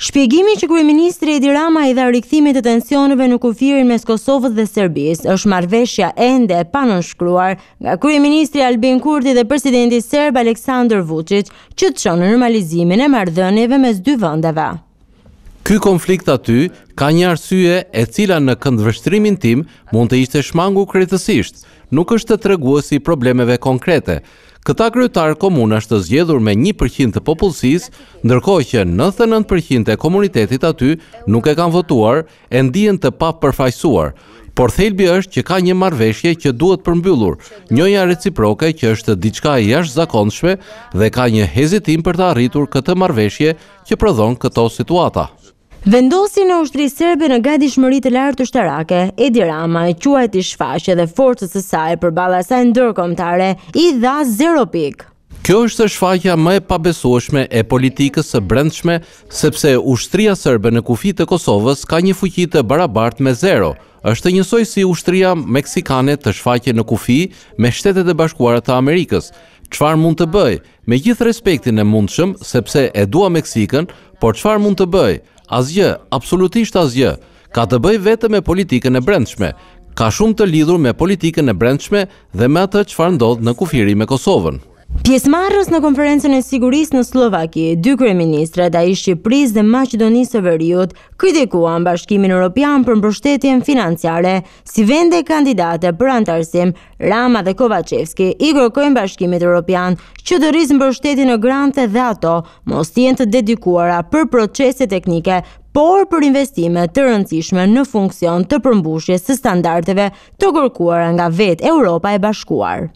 Shpjegimi që kryeministri Edi Rama i dha rikthimit të tensioneve në kufirin mes Kosovës dhe Serbisë është marrveshja ende e shkruar nga kryeministri Albin Kurti dhe presidenti serb Aleksandr Vučić, që çon në normalizimin e marrëdhënieve mes dy vendeve. Ky konflikt aty ka një arsye e cila në këndvështrimin tim mund të ishte shmangu kretësisht, nuk është të treguesi problemeve konkrete, Këta kryetar komunë është të zgjedhur me 1% të popullësis, ndërkohë që 99% e komunitetit aty nuk e kanë votuar e ndijen të pa përfajsuar, por thelbi është që ka një marveshje që duhet përmbyllur, njoja reciproke që është diçka i ashtë zakonshme dhe ka një hezitim për të arritur këtë marveshje që prodhon këto situata. Vendosi në ushtri serbe në gadi shmërit e lartë të shtarake, Edi Rama e quajt i shfashe dhe forcës e saj për bala saj ndërkomtare i dha 0 pikë. Kjo është shfaqja më e pabesueshme e politikës së brendshme, sepse ushtria serbe në kufi të Kosovës ka një fuqi të barabartë me zero. Është njësoj si ushtria meksikane të shfaqe në kufi me Shtetet e Bashkuara të Amerikës qëfar mund të bëj, me gjithë respektin e mundshëm, sepse e dua Meksikën, por qëfar mund të bëj, azje, absolutisht azje, ka të bëj vete me politikën e brendshme, ka shumë të lidhur me politikën e brendshme dhe me atë qëfar ndodhë në kufiri me Kosovën. Pjesmarës në konferencën e sigurisë në Slovaki, dy kryeministra da i Shqipërisë dhe Maqedonisë së Veriut kritikuan Bashkimin Evropian për mbështetjen financiare si vende kandidate për antarësim. Rama dhe Kovacevski i kërkojnë Bashkimit Evropian që të rrisë mbështetjen në grante dhe ato mos jenë të dedikuara për procese teknike por për investime të rëndësishme në funksion të përmbushjes së standardeve të kërkuara nga vetë Europa e Bashkuar.